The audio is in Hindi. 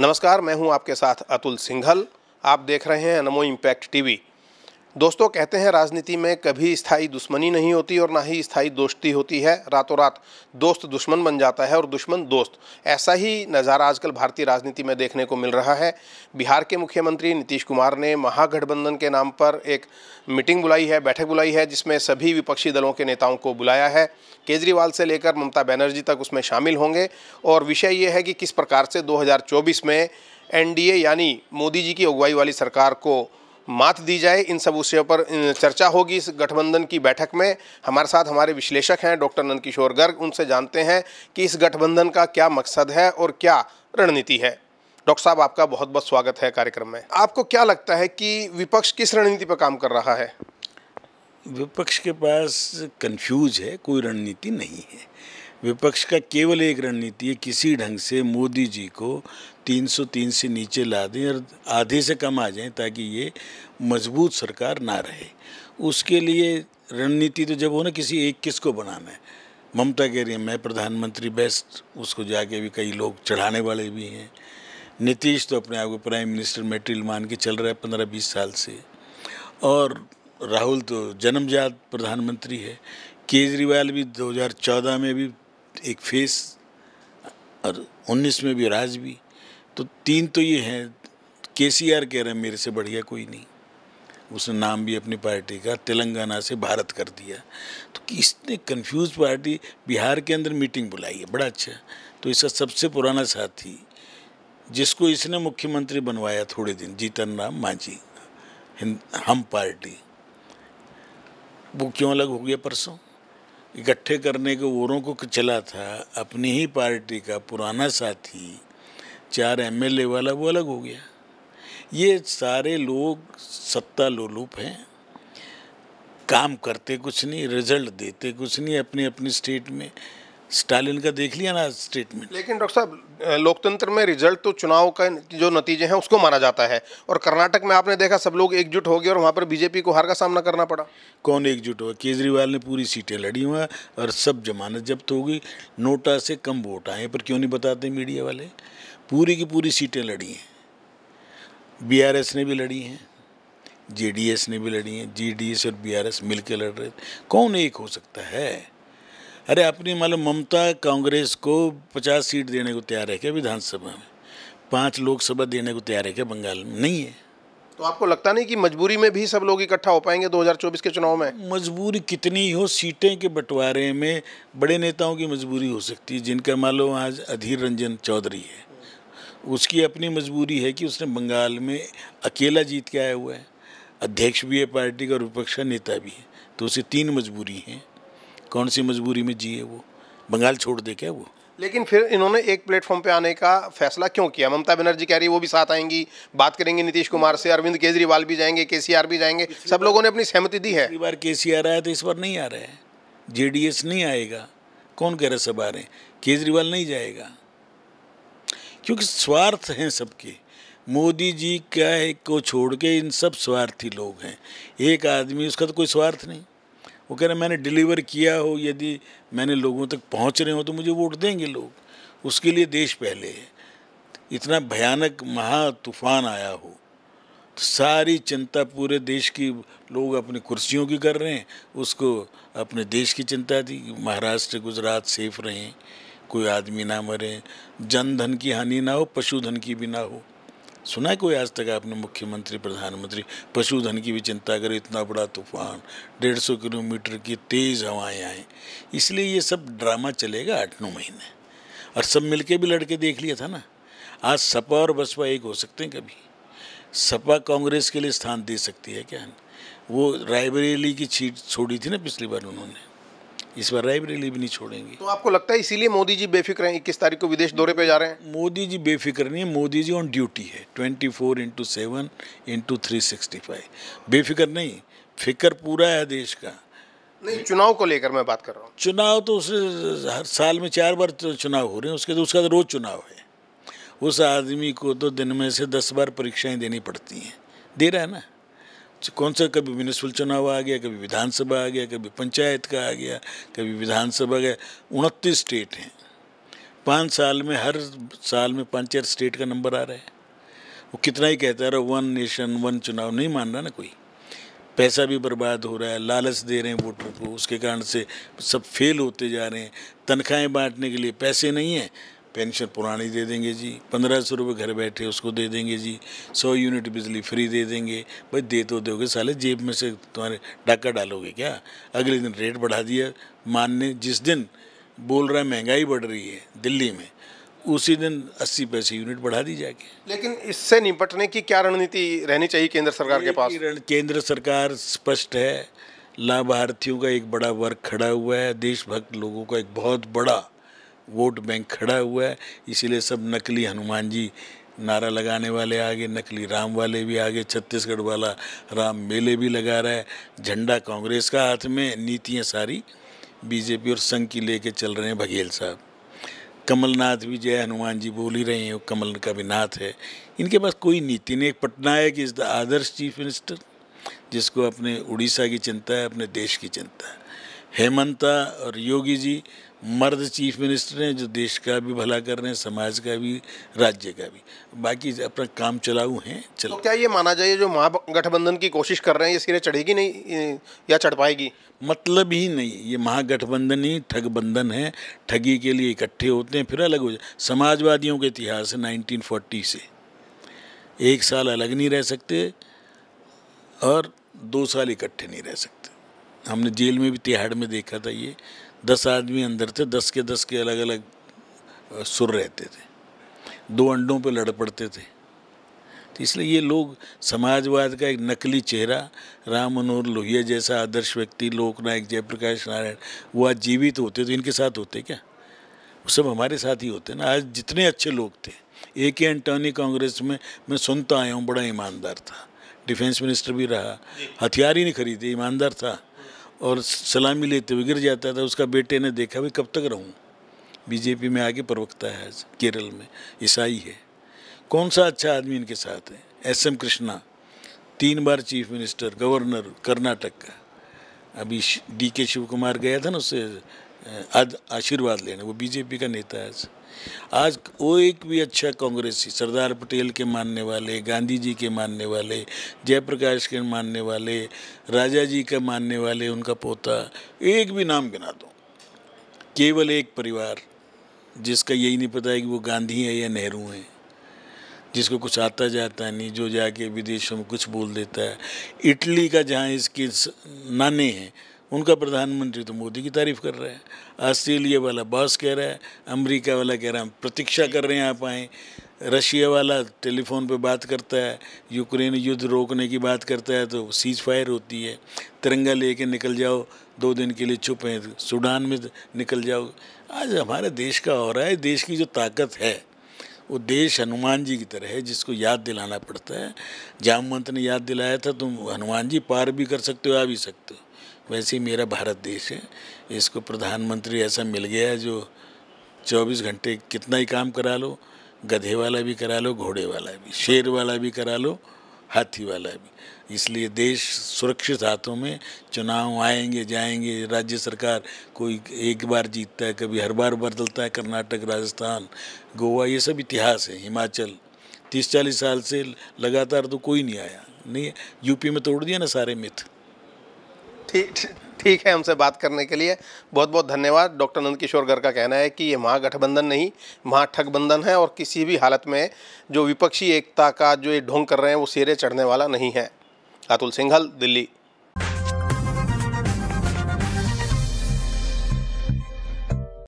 नमस्कार मैं हूं आपके साथ अतुल सिंघल आप देख रहे हैं नमो इम्पैक्ट टीवी दोस्तों कहते हैं राजनीति में कभी स्थाई दुश्मनी नहीं होती और ना ही स्थाई दोस्ती होती है रातों रात दोस्त दुश्मन बन जाता है और दुश्मन दोस्त ऐसा ही नज़ारा आजकल भारतीय राजनीति में देखने को मिल रहा है बिहार के मुख्यमंत्री नीतीश कुमार ने महागठबंधन के नाम पर एक मीटिंग बुलाई है बैठक बुलाई है जिसमें सभी विपक्षी दलों के नेताओं को बुलाया है केजरीवाल से लेकर ममता बनर्जी तक उसमें शामिल होंगे और विषय ये है कि किस प्रकार से दो में एन यानी मोदी जी की अगुवाई वाली सरकार को मात दी जाए इन सब विषयों पर चर्चा होगी इस गठबंधन की बैठक में हमारे साथ हमारे विश्लेषक हैं डॉक्टर नंदकिशोर गर्ग उनसे जानते हैं कि इस गठबंधन का क्या मकसद है और क्या रणनीति है डॉक्टर साहब आपका बहुत बहुत स्वागत है कार्यक्रम में आपको क्या लगता है कि विपक्ष किस रणनीति पर काम कर रहा है विपक्ष के पास कन्फ्यूज है कोई रणनीति नहीं है विपक्ष का केवल एक रणनीति है किसी ढंग से मोदी जी को 303 से नीचे ला दें और आधे से कम आ जाएं ताकि ये मजबूत सरकार ना रहे उसके लिए रणनीति तो जब हो ना किसी एक किस को बनाना है ममता कह रही है मैं प्रधानमंत्री बेस्ट उसको जाके भी कई लोग चढ़ाने वाले भी हैं नीतीश तो अपने आप को प्राइम मिनिस्टर मेटेरियल मान के चल रहा है पंद्रह बीस साल से और राहुल तो जन्मजात प्रधानमंत्री है केजरीवाल भी 2014 में भी एक फेस और उन्नीस में भी राज भी तो तीन तो ये हैं के सी आर कह रहे हैं मेरे से बढ़िया कोई नहीं उसने नाम भी अपनी पार्टी का तेलंगाना से भारत कर दिया तो किसने कंफ्यूज पार्टी बिहार के अंदर मीटिंग बुलाई है बड़ा अच्छा तो इसका सबसे पुराना साथी जिसको इसने मुख्यमंत्री बनवाया थोड़े दिन जीतन राम मांझी हम पार्टी वो क्यों अलग हो गया परसों इकट्ठे करने के ओरों को चला था अपनी ही पार्टी का पुराना साथी चार एमएलए वाला वो अलग हो गया ये सारे लोग सत्ता लोलूप हैं काम करते कुछ नहीं रिजल्ट देते कुछ नहीं अपनी अपनी स्टेट में स्टालिन का देख लिया ना स्टेटमेंट लेकिन डॉक्टर साहब लोकतंत्र में रिजल्ट तो चुनाव का जो नतीजे हैं उसको माना जाता है और कर्नाटक में आपने देखा सब लोग एकजुट हो गए और वहाँ पर बीजेपी को हार का सामना करना पड़ा कौन एकजुट हुआ केजरीवाल ने पूरी सीटें लड़ी हुआ और सब जमानत जब्त हो गई नोटा से कम वोट आए पर क्यों नहीं बताते मीडिया वाले पूरी की पूरी सीटें लड़ी हैं बी ने भी लड़ी हैं जे ने भी लड़ी हैं जीडीएस और बी मिलकर लड़ रहे थे कौन एक हो सकता है अरे अपनी मतलब ममता कांग्रेस को पचास सीट देने को तैयार है क्या विधानसभा में पाँच लोकसभा देने को तैयार है क्या बंगाल में नहीं है तो आपको लगता नहीं कि मजबूरी में भी सब लोग इकट्ठा हो पाएंगे 2024 के चुनाव में मजबूरी कितनी हो सीटें के बंटवारे में बड़े नेताओं की मजबूरी हो सकती है जिनका मान लो आज अधीर रंजन चौधरी है उसकी अपनी मजबूरी है कि उसने बंगाल में अकेला जीत के आया हुआ है अध्यक्ष भी है पार्टी का और विपक्ष नेता भी है तो उसे तीन मजबूरी हैं कौन सी मजबूरी में जिए वो बंगाल छोड़ दे क्या वो लेकिन फिर इन्होंने एक प्लेटफॉर्म पे आने का फैसला क्यों किया ममता बनर्जी कह रही है वो भी साथ आएंगी बात करेंगे नीतीश कुमार से अरविंद केजरीवाल भी जाएंगे के भी जाएंगे सब लोगों ने अपनी सहमति दी है बार के सी आया तो इस बार नहीं आ रहा है जे नहीं आएगा कौन कह रहे सब आ रहे हैं केजरीवाल नहीं जाएगा क्योंकि स्वार्थ हैं सबके मोदी जी का एक को छोड़ के इन सब स्वार्थी लोग हैं एक आदमी उसका तो कोई स्वार्थ नहीं वो कह रहे मैंने डिलीवर किया हो यदि मैंने लोगों तक पहुंच रहे हो तो मुझे वोट देंगे लोग उसके लिए देश पहले है इतना भयानक महा तूफान आया हो तो सारी चिंता पूरे देश की लोग अपनी कुर्सियों की कर रहे हैं उसको अपने देश की चिंता थी महाराष्ट्र गुजरात सेफ रहें कोई आदमी ना मरे जन धन की हानि ना हो पशुधन की भी ना हो सुना है कोई आज तक आपने मुख्यमंत्री प्रधानमंत्री पशुधन की भी चिंता करें इतना बड़ा तूफान डेढ़ सौ किलोमीटर की तेज़ हवाएं आएँ इसलिए ये सब ड्रामा चलेगा आठ नौ महीने और सब मिलके भी लड़के देख लिया था ना आज सपा और बसपा एक हो सकते हैं कभी सपा कांग्रेस के लिए स्थान दे सकती है क्या वो रायबरेली की छीट छोड़ी थी ना पिछली बार उन्होंने इस बार रायबरेली भी नहीं छोड़ेंगे तो आपको लगता है इसीलिए मोदी जी बेफिक्र हैं इक्कीस तारीख को विदेश दौरे पे जा रहे हैं मोदी जी बेफिक्र नहीं है मोदी जी ऑन ड्यूटी है twenty four into seven into three sixty five बेफिक्र नहीं फिक्र पूरा है देश का नहीं चुनाव को लेकर मैं बात कर रहा हूँ चुनाव तो उस हर साल में चार बार तो चुनाव हो रहे हैं उसके तो उसका तो रोज़ चुनाव है उस आदमी को तो दिन में से दस बार परीक्षाएं देनी पड़ती हैं दे रहा है ना कौन सा कभी म्यूनिसपल चुनाव आ गया कभी विधानसभा आ गया कभी पंचायत का आ गया कभी विधानसभा गया उनतीस स्टेट हैं पाँच साल में हर साल में पाँच चार स्टेट का नंबर आ रहा है वो कितना ही कहता रहा वन नेशन वन चुनाव नहीं मान रहा ना कोई पैसा भी बर्बाद हो रहा है लालच दे रहे हैं वोटर को उसके कारण से सब फेल होते जा रहे हैं तनख्वाहें बांटने के लिए पैसे नहीं हैं पेंशन पुरानी दे देंगे जी पंद्रह सौ रुपये घर बैठे उसको दे देंगे जी सौ यूनिट बिजली फ्री दे देंगे भाई दे तो दोगे साले जेब में से तुम्हारे डाका डालोगे क्या अगले दिन रेट बढ़ा दिया मान ने जिस दिन बोल रहा है महंगाई बढ़ रही है दिल्ली में उसी दिन 80 पैसे यूनिट बढ़ा दी जाएगी लेकिन इससे निपटने की क्या रणनीति रहनी चाहिए केंद्र सरकार के पास केंद्र सरकार स्पष्ट है लाभार्थियों का एक बड़ा वर्ग खड़ा हुआ है देशभक्त लोगों का एक बहुत बड़ा वोट बैंक खड़ा हुआ है इसीलिए सब नकली हनुमान जी नारा लगाने वाले आगे नकली राम वाले भी आगे छत्तीसगढ़ वाला राम मेले भी लगा रहा है झंडा कांग्रेस का हाथ में नीतियाँ सारी बीजेपी और संघ की लेके चल रहे हैं बघेल साहब कमलनाथ भी जय हनुमान जी बोल ही रहे हैं कमल का भी नाथ है इनके पास कोई नीति नहीं एक पटनायक इज़ द आदर्श चीफ मिनिस्टर जिसको अपने उड़ीसा की चिंता है अपने देश की चिंता है हेमंता और योगी जी मर्द चीफ मिनिस्टर हैं जो देश का भी भला कर रहे हैं समाज का भी राज्य का भी बाकी अपना काम चलाऊ हैं चला तो क्या ये माना जाए जो महागठबंधन की कोशिश कर रहे हैं ये सिरे चढ़ेगी नहीं या चढ़ पाएगी मतलब ही नहीं ये महागठबंधन ही ठगबंधन है ठगी के लिए इकट्ठे होते हैं फिर अलग हो जाए समाजवादियों के इतिहास है नाइनटीन से एक साल अलग नहीं रह सकते और दो साल इकट्ठे नहीं रह सकते हमने जेल में भी तिहाड़ में देखा था ये दस आदमी अंदर थे दस के दस के अलग अलग सुर रहते थे दो अंडों पे लड़ पड़ते थे तो इसलिए ये लोग समाजवाद का एक नकली चेहरा राम मनोहर लोहिया जैसा आदर्श व्यक्ति लोकनायक जयप्रकाश नारायण वो आज जीवित होते तो इनके साथ होते क्या वो सब हमारे साथ ही होते ना आज जितने अच्छे लोग थे ए के एंटोनी कांग्रेस में मैं सुनता आया हूँ बड़ा ईमानदार था डिफेंस मिनिस्टर भी रहा हथियार ही नहीं खरीदे ईमानदार था और सलामी लेते हुए गिर जाता था उसका बेटे ने देखा भाई कब तक रहूँ बीजेपी में आगे प्रवक्ता है आज केरल में ईसाई है कौन सा अच्छा आदमी इनके साथ है एस एम कृष्णा तीन बार चीफ मिनिस्टर गवर्नर कर्नाटक का अभी डी के शिव कुमार गया था ना उससे आज आशीर्वाद लेने वो बीजेपी का नेता है आज आज वो एक भी अच्छा कांग्रेसी सरदार पटेल के मानने वाले गांधी जी के मानने वाले जयप्रकाश के मानने वाले राजा जी के मानने वाले उनका पोता एक भी नाम गिना दो केवल एक परिवार जिसका यही नहीं पता है कि वो गांधी है या नेहरू हैं जिसको कुछ आता जाता नहीं जो जाके विदेशों में कुछ बोल देता है इटली का जहाँ इसके नाने हैं उनका प्रधानमंत्री तो मोदी की तारीफ कर रहा है ऑस्ट्रेलिया वाला बॉस कह रहा है अमेरिका वाला कह रहा है हम प्रतीक्षा कर रहे हैं आप आएँ रशिया वाला टेलीफोन पे बात करता है यूक्रेन युद्ध रोकने की बात करता है तो सीज फायर होती है तिरंगा लेके निकल जाओ दो दिन के लिए छुप हैं सूडान में निकल जाओ आज हमारे देश का हो रहा है देश की जो ताकत है वो देश हनुमान जी की तरह है जिसको याद दिलाना पड़ता है जाम ने याद दिलाया था तुम हनुमान जी पार भी कर सकते हो आ भी सकते हो वैसे ही मेरा भारत देश है इसको प्रधानमंत्री ऐसा मिल गया जो 24 घंटे कितना ही काम करा लो गधे वाला भी करा लो घोड़े वाला भी शेर वाला भी करा लो हाथी वाला भी इसलिए देश सुरक्षित हाथों में चुनाव आएंगे जाएंगे राज्य सरकार कोई एक बार जीतता है कभी हर बार बदलता है कर्नाटक राजस्थान गोवा ये सब इतिहास है हिमाचल तीस चालीस साल से लगातार तो कोई नहीं आया नहीं यूपी में तोड़ दिया ना सारे मिथ ठीक ठीक है हमसे बात करने के लिए बहुत बहुत धन्यवाद डॉक्टर नंद किशोर गर्ग का कहना है कि ये महागठबंधन नहीं महाठगबंधन है और किसी भी हालत में जो विपक्षी एकता का जो ये ढोंग कर रहे हैं वो सिरे चढ़ने वाला नहीं है अतुल सिंघल दिल्ली